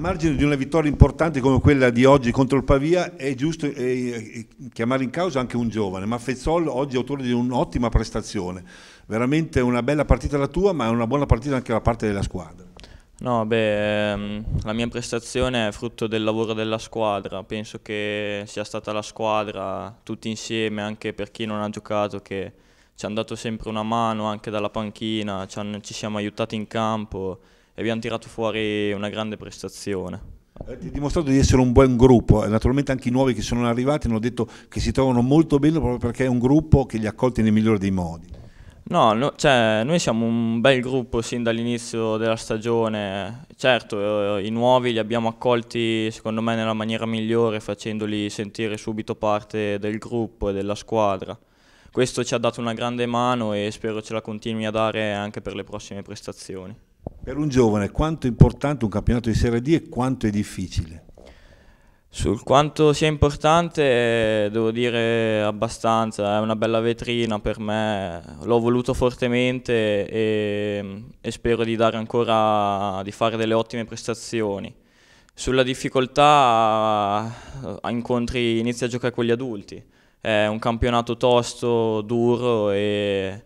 A margine di una vittoria importante come quella di oggi contro il Pavia è giusto eh, eh, chiamare in causa anche un giovane, ma Fezzol oggi è autore di un'ottima prestazione, veramente una bella partita la tua ma è una buona partita anche da parte della squadra. No, beh, ehm, la mia prestazione è frutto del lavoro della squadra, penso che sia stata la squadra tutti insieme, anche per chi non ha giocato, che ci hanno dato sempre una mano anche dalla panchina, ci, hanno, ci siamo aiutati in campo e abbiamo tirato fuori una grande prestazione. Avete eh, dimostrato di essere un buon gruppo, naturalmente anche i nuovi che sono arrivati hanno detto che si trovano molto bene proprio perché è un gruppo che li ha accolti nel migliore dei modi. No, no cioè, noi siamo un bel gruppo sin dall'inizio della stagione, certo eh, i nuovi li abbiamo accolti secondo me nella maniera migliore facendoli sentire subito parte del gruppo e della squadra. Questo ci ha dato una grande mano e spero ce la continui a dare anche per le prossime prestazioni. Per un giovane quanto è importante un campionato di Serie D e quanto è difficile? Sul quanto sia importante devo dire abbastanza, è una bella vetrina per me, l'ho voluto fortemente e, e spero di, dare ancora, di fare delle ottime prestazioni. Sulla difficoltà incontri, inizi a giocare con gli adulti, è un campionato tosto, duro e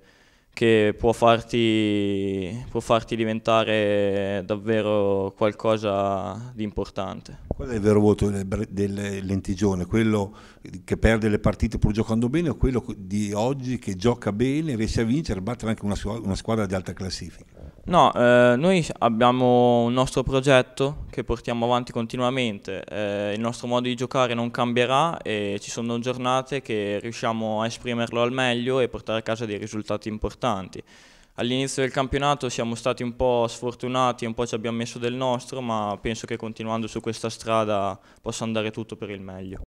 che può farti, può farti, diventare davvero qualcosa di importante. Qual è il vero voto del, del Lentigione? Quello che perde le partite pur giocando bene o quello di oggi che gioca bene, riesce a vincere, e battere anche una squadra di alta classifica? No, eh, noi abbiamo un nostro progetto che portiamo avanti continuamente, eh, il nostro modo di giocare non cambierà e ci sono giornate che riusciamo a esprimerlo al meglio e portare a casa dei risultati importanti. All'inizio del campionato siamo stati un po' sfortunati, un po' ci abbiamo messo del nostro, ma penso che continuando su questa strada possa andare tutto per il meglio.